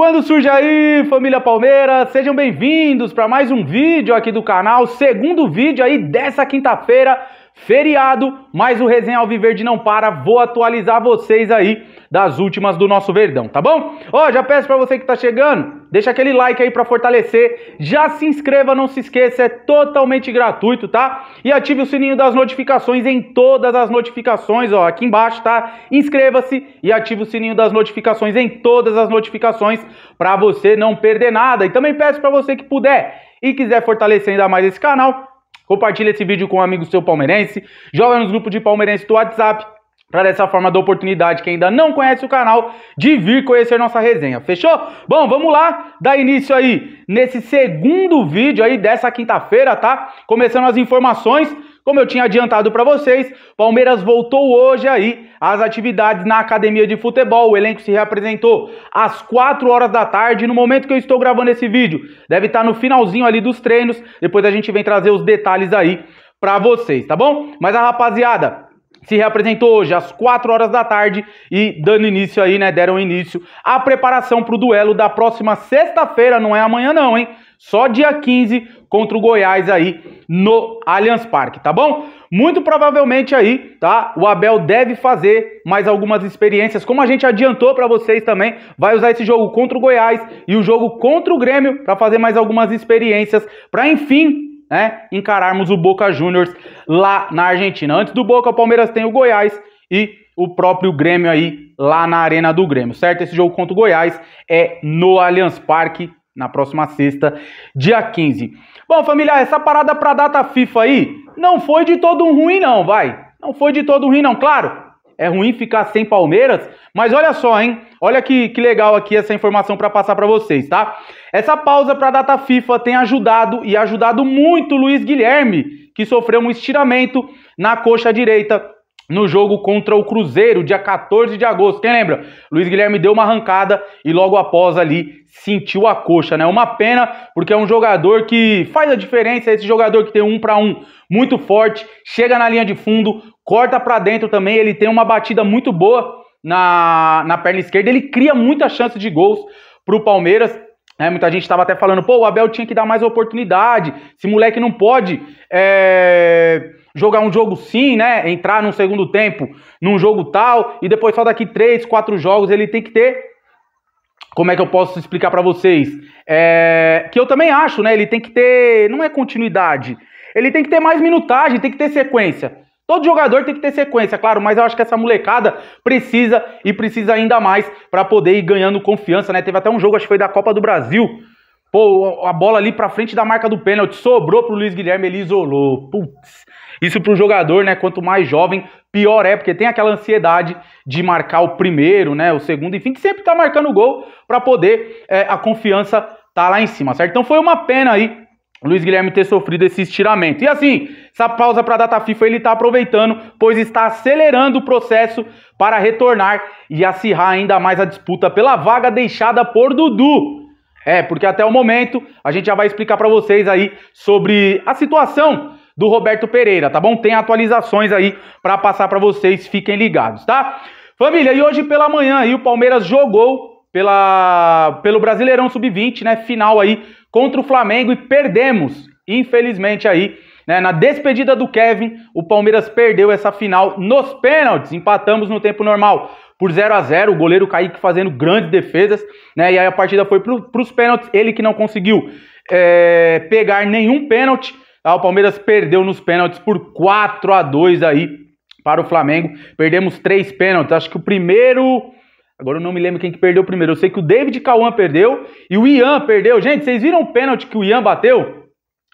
Quando surge aí, família Palmeiras, sejam bem-vindos para mais um vídeo aqui do canal, segundo vídeo aí dessa quinta-feira feriado, mas o Resenha Alviverde não para. Vou atualizar vocês aí das últimas do nosso Verdão, tá bom? Ó, oh, já peço para você que tá chegando, deixa aquele like aí para fortalecer. Já se inscreva, não se esqueça, é totalmente gratuito, tá? E ative o sininho das notificações em todas as notificações, ó, aqui embaixo, tá? Inscreva-se e ative o sininho das notificações em todas as notificações para você não perder nada. E também peço para você que puder e quiser fortalecer ainda mais esse canal, Compartilhe esse vídeo com um amigo seu palmeirense, joga nos grupos de palmeirense do WhatsApp, para dessa forma dar oportunidade quem ainda não conhece o canal de vir conhecer nossa resenha. Fechou? Bom, vamos lá dar início aí nesse segundo vídeo aí dessa quinta-feira, tá? Começando as informações como eu tinha adiantado para vocês, Palmeiras voltou hoje aí às atividades na academia de futebol. O elenco se reapresentou às 4 horas da tarde. No momento que eu estou gravando esse vídeo, deve estar tá no finalzinho ali dos treinos. Depois a gente vem trazer os detalhes aí para vocês, tá bom? Mas a rapaziada, se reapresentou hoje às 4 horas da tarde e dando início aí, né, deram início à preparação para o duelo da próxima sexta-feira, não é amanhã não, hein? Só dia 15 contra o Goiás aí no Allianz Parque, tá bom? Muito provavelmente aí, tá? O Abel deve fazer mais algumas experiências, como a gente adiantou para vocês também, vai usar esse jogo contra o Goiás e o jogo contra o Grêmio para fazer mais algumas experiências para enfim né, encararmos o Boca Juniors lá na Argentina. Antes do Boca, o Palmeiras tem o Goiás e o próprio Grêmio aí lá na Arena do Grêmio, certo? Esse jogo contra o Goiás é no Allianz Parque na próxima sexta, dia 15. Bom, família, essa parada pra data FIFA aí não foi de todo ruim, não, vai. Não foi de todo ruim, não. Claro, é ruim ficar sem Palmeiras, mas olha só, hein? Olha que, que legal aqui essa informação para passar para vocês, tá? Essa pausa para a data FIFA tem ajudado e ajudado muito o Luiz Guilherme, que sofreu um estiramento na coxa direita no jogo contra o Cruzeiro, dia 14 de agosto. Quem lembra? Luiz Guilherme deu uma arrancada e logo após ali sentiu a coxa, né? Uma pena, porque é um jogador que faz a diferença, esse jogador que tem um para um muito forte, chega na linha de fundo, corta para dentro também, ele tem uma batida muito boa na, na perna esquerda, ele cria muita chance de gols para o Palmeiras, é, muita gente estava até falando, pô, o Abel tinha que dar mais oportunidade, esse moleque não pode é, jogar um jogo sim, né? Entrar num segundo tempo num jogo tal e depois só daqui três, quatro jogos ele tem que ter. Como é que eu posso explicar para vocês? É, que eu também acho, né? Ele tem que ter, não é continuidade. Ele tem que ter mais minutagem, tem que ter sequência. Todo jogador tem que ter sequência, claro, mas eu acho que essa molecada precisa e precisa ainda mais para poder ir ganhando confiança, né? Teve até um jogo, acho que foi da Copa do Brasil, Pô, a bola ali pra frente da marca do pênalti, sobrou pro Luiz Guilherme, ele isolou. Putz. Isso para o jogador, né? Quanto mais jovem, pior é, porque tem aquela ansiedade de marcar o primeiro, né? O segundo, enfim, que sempre tá marcando gol para poder é, a confiança tá lá em cima, certo? Então foi uma pena aí Luiz Guilherme ter sofrido esse estiramento. E assim, essa pausa para a data FIFA ele está aproveitando, pois está acelerando o processo para retornar e acirrar ainda mais a disputa pela vaga deixada por Dudu. É, porque até o momento a gente já vai explicar para vocês aí sobre a situação do Roberto Pereira, tá bom? Tem atualizações aí para passar para vocês, fiquem ligados, tá? Família, e hoje pela manhã aí o Palmeiras jogou pela, pelo Brasileirão Sub-20, né? Final aí contra o Flamengo e perdemos, infelizmente aí, né? Na despedida do Kevin, o Palmeiras perdeu essa final nos pênaltis, empatamos no tempo normal por 0 a 0 o goleiro Kaique fazendo grandes defesas, né? E aí a partida foi para os pênaltis, ele que não conseguiu é, pegar nenhum pênalti, Tá? O Palmeiras perdeu nos pênaltis por 4 a 2 aí para o Flamengo. Perdemos três pênaltis. Acho que o primeiro. Agora eu não me lembro quem que perdeu primeiro. Eu sei que o David Cauã perdeu e o Ian perdeu. Gente, vocês viram o pênalti que o Ian bateu?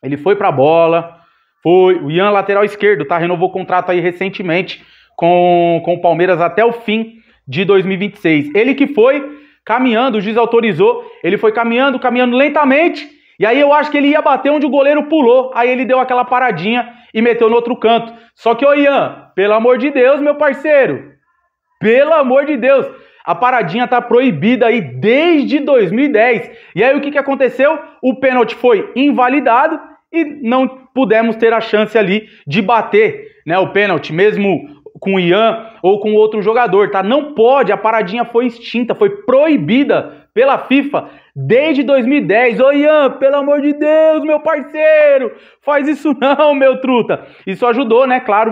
Ele foi para a bola. Foi. O Ian, lateral esquerdo, tá? Renovou o contrato aí recentemente com, com o Palmeiras até o fim de 2026. Ele que foi caminhando, o juiz autorizou. Ele foi caminhando, caminhando lentamente e aí eu acho que ele ia bater onde o goleiro pulou. Aí ele deu aquela paradinha e meteu no outro canto. Só que, ô Ian, pelo amor de Deus, meu parceiro. Pelo amor de Deus. A paradinha tá proibida aí desde 2010. E aí o que, que aconteceu? O pênalti foi invalidado e não pudemos ter a chance ali de bater né, o pênalti, mesmo com o Ian ou com outro jogador, tá? Não pode, a paradinha foi extinta, foi proibida pela FIFA desde 2010. Ô Ian, pelo amor de Deus, meu parceiro, faz isso não, meu truta. Isso ajudou, né? Claro,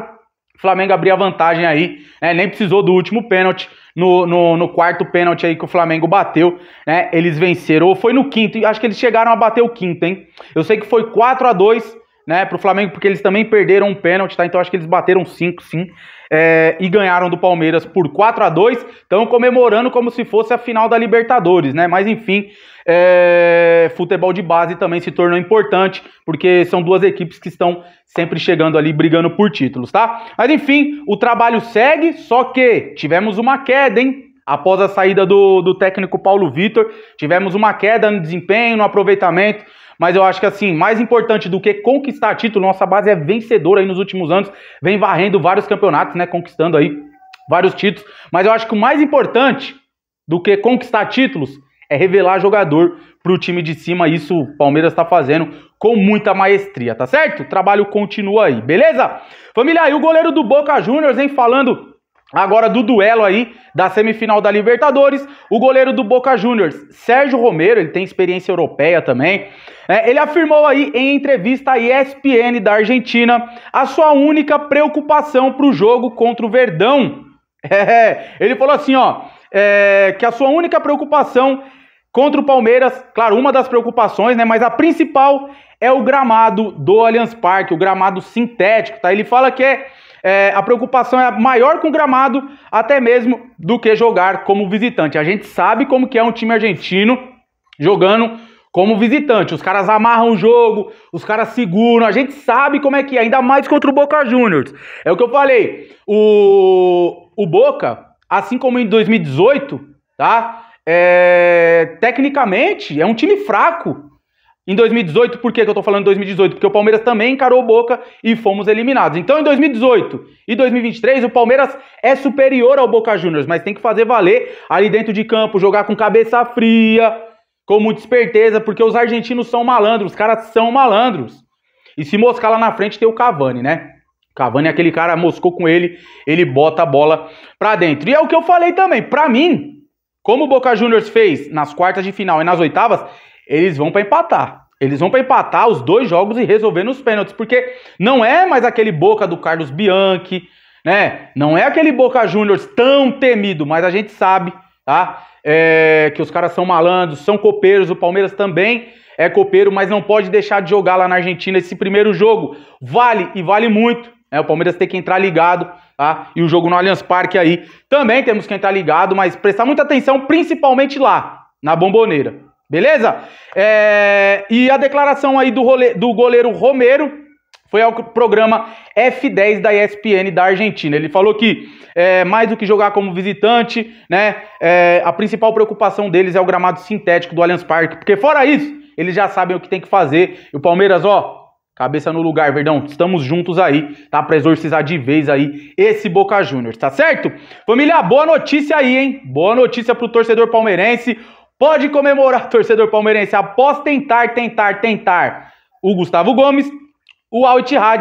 o Flamengo abriu a vantagem aí, né? nem precisou do último pênalti. No, no, no, quarto pênalti aí que o Flamengo bateu, né? Eles venceram. Ou foi no quinto, acho que eles chegaram a bater o quinto, hein? Eu sei que foi 4 a 2 né, para o Flamengo, porque eles também perderam um pênalti, tá? Então acho que eles bateram 5, sim, é, e ganharam do Palmeiras por 4 a 2 Estão comemorando como se fosse a final da Libertadores, né? Mas enfim, é, futebol de base também se tornou importante, porque são duas equipes que estão sempre chegando ali, brigando por títulos, tá? Mas enfim, o trabalho segue, só que tivemos uma queda, hein? Após a saída do, do técnico Paulo Vitor, tivemos uma queda no desempenho, no aproveitamento mas eu acho que, assim, mais importante do que conquistar título, nossa base é vencedora aí nos últimos anos, vem varrendo vários campeonatos, né? Conquistando aí vários títulos. Mas eu acho que o mais importante do que conquistar títulos é revelar jogador para o time de cima. Isso o Palmeiras está fazendo com muita maestria, tá certo? O trabalho continua aí, beleza? Família, aí o goleiro do Boca Juniors, hein, falando Agora do duelo aí da semifinal da Libertadores, o goleiro do Boca Juniors, Sérgio Romero, ele tem experiência europeia também. É, ele afirmou aí em entrevista à ESPN da Argentina a sua única preocupação para o jogo contra o Verdão. É, ele falou assim, ó, é, que a sua única preocupação contra o Palmeiras, claro, uma das preocupações, né, mas a principal é o gramado do Allianz Parque, o gramado sintético, tá? Ele fala que é é, a preocupação é maior com o gramado até mesmo do que jogar como visitante. A gente sabe como que é um time argentino jogando como visitante. Os caras amarram o jogo, os caras seguram. A gente sabe como é que é, ainda mais contra o Boca Juniors. É o que eu falei. O, o Boca, assim como em 2018, tá? É, tecnicamente é um time fraco. Em 2018, por que eu estou falando de 2018? Porque o Palmeiras também encarou o Boca e fomos eliminados. Então, em 2018 e 2023, o Palmeiras é superior ao Boca Juniors, mas tem que fazer valer ali dentro de campo, jogar com cabeça fria, com muita esperteza, porque os argentinos são malandros, os caras são malandros. E se moscar lá na frente tem o Cavani, né? Cavani é aquele cara, moscou com ele, ele bota a bola pra dentro. E é o que eu falei também, pra mim, como o Boca Juniors fez nas quartas de final e nas oitavas, eles vão para empatar. Eles vão para empatar os dois jogos e resolver nos pênaltis, porque não é mais aquele Boca do Carlos Bianchi, né? Não é aquele Boca Juniors tão temido, mas a gente sabe, tá? É, que os caras são malandros, são copeiros, o Palmeiras também é copeiro, mas não pode deixar de jogar lá na Argentina esse primeiro jogo. Vale e vale muito. Né? O Palmeiras tem que entrar ligado, tá? E o jogo no Allianz Parque aí também temos que entrar ligado, mas prestar muita atenção, principalmente lá, na bomboneira. Beleza? É, e a declaração aí do, role, do goleiro Romero foi ao programa F10 da ESPN da Argentina. Ele falou que é, mais do que jogar como visitante, né? É, a principal preocupação deles é o gramado sintético do Allianz Parque, porque fora isso, eles já sabem o que tem que fazer. E o Palmeiras, ó, cabeça no lugar, Verdão. Estamos juntos aí, tá? Pra exorcizar de vez aí esse Boca Juniors, tá certo? Família, boa notícia aí, hein? Boa notícia pro torcedor palmeirense. Pode comemorar, torcedor palmeirense, após tentar, tentar, tentar o Gustavo Gomes, o Al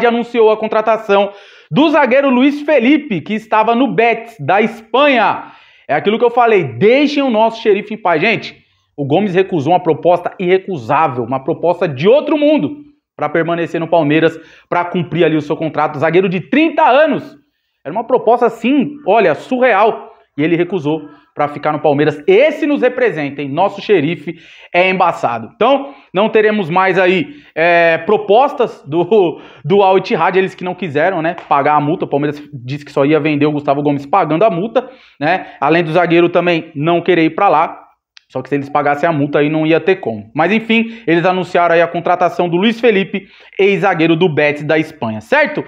anunciou a contratação do zagueiro Luiz Felipe, que estava no Betis, da Espanha. É aquilo que eu falei, deixem o nosso xerife em paz. Gente, o Gomes recusou uma proposta irrecusável, uma proposta de outro mundo para permanecer no Palmeiras, para cumprir ali o seu contrato. Zagueiro de 30 anos. Era uma proposta assim, olha, surreal. E ele recusou para ficar no Palmeiras. Esse nos representa, hein? Nosso xerife é embaçado. Então, não teremos mais aí é, propostas do, do Al eles que não quiseram, né? Pagar a multa. O Palmeiras disse que só ia vender o Gustavo Gomes pagando a multa, né? Além do zagueiro também não querer ir para lá. Só que se eles pagassem a multa aí não ia ter como. Mas enfim, eles anunciaram aí a contratação do Luiz Felipe, ex-zagueiro do Betis da Espanha, certo?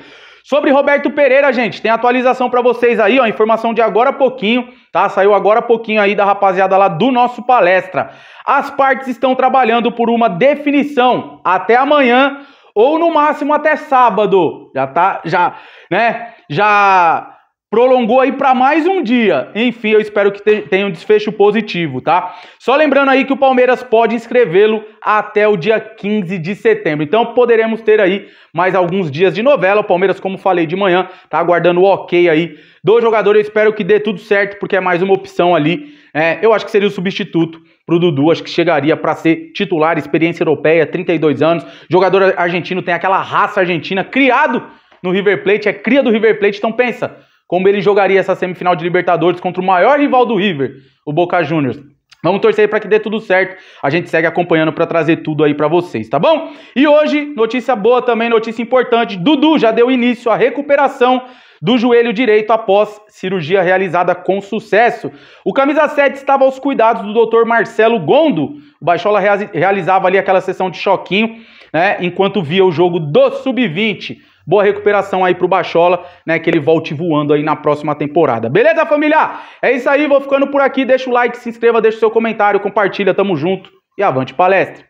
Sobre Roberto Pereira, gente, tem atualização para vocês aí, ó, informação de agora a pouquinho, tá? Saiu agora a pouquinho aí da rapaziada lá do nosso palestra. As partes estão trabalhando por uma definição até amanhã ou no máximo até sábado. Já tá já, né? Já prolongou aí para mais um dia. Enfim, eu espero que tenha um desfecho positivo, tá? Só lembrando aí que o Palmeiras pode inscrevê-lo até o dia 15 de setembro. Então poderemos ter aí mais alguns dias de novela. O Palmeiras, como falei de manhã, tá aguardando o ok aí do jogador. Eu espero que dê tudo certo, porque é mais uma opção ali. É, eu acho que seria o substituto pro Dudu, acho que chegaria para ser titular, experiência europeia, 32 anos. Jogador argentino tem aquela raça argentina, criado no River Plate, é cria do River Plate, então pensa como ele jogaria essa semifinal de Libertadores contra o maior rival do River, o Boca Juniors. Vamos torcer para que dê tudo certo. A gente segue acompanhando para trazer tudo aí para vocês, tá bom? E hoje, notícia boa também, notícia importante. Dudu já deu início à recuperação do joelho direito após cirurgia realizada com sucesso. O camisa 7 estava aos cuidados do Dr. Marcelo Gondo. O Baixola realizava ali aquela sessão de choquinho, né, enquanto via o jogo do sub-20 boa recuperação aí pro Bachola, né? Que ele volte voando aí na próxima temporada. Beleza, família? É isso aí, vou ficando por aqui. Deixa o like, se inscreva, deixa o seu comentário, compartilha, tamo junto e avante palestra!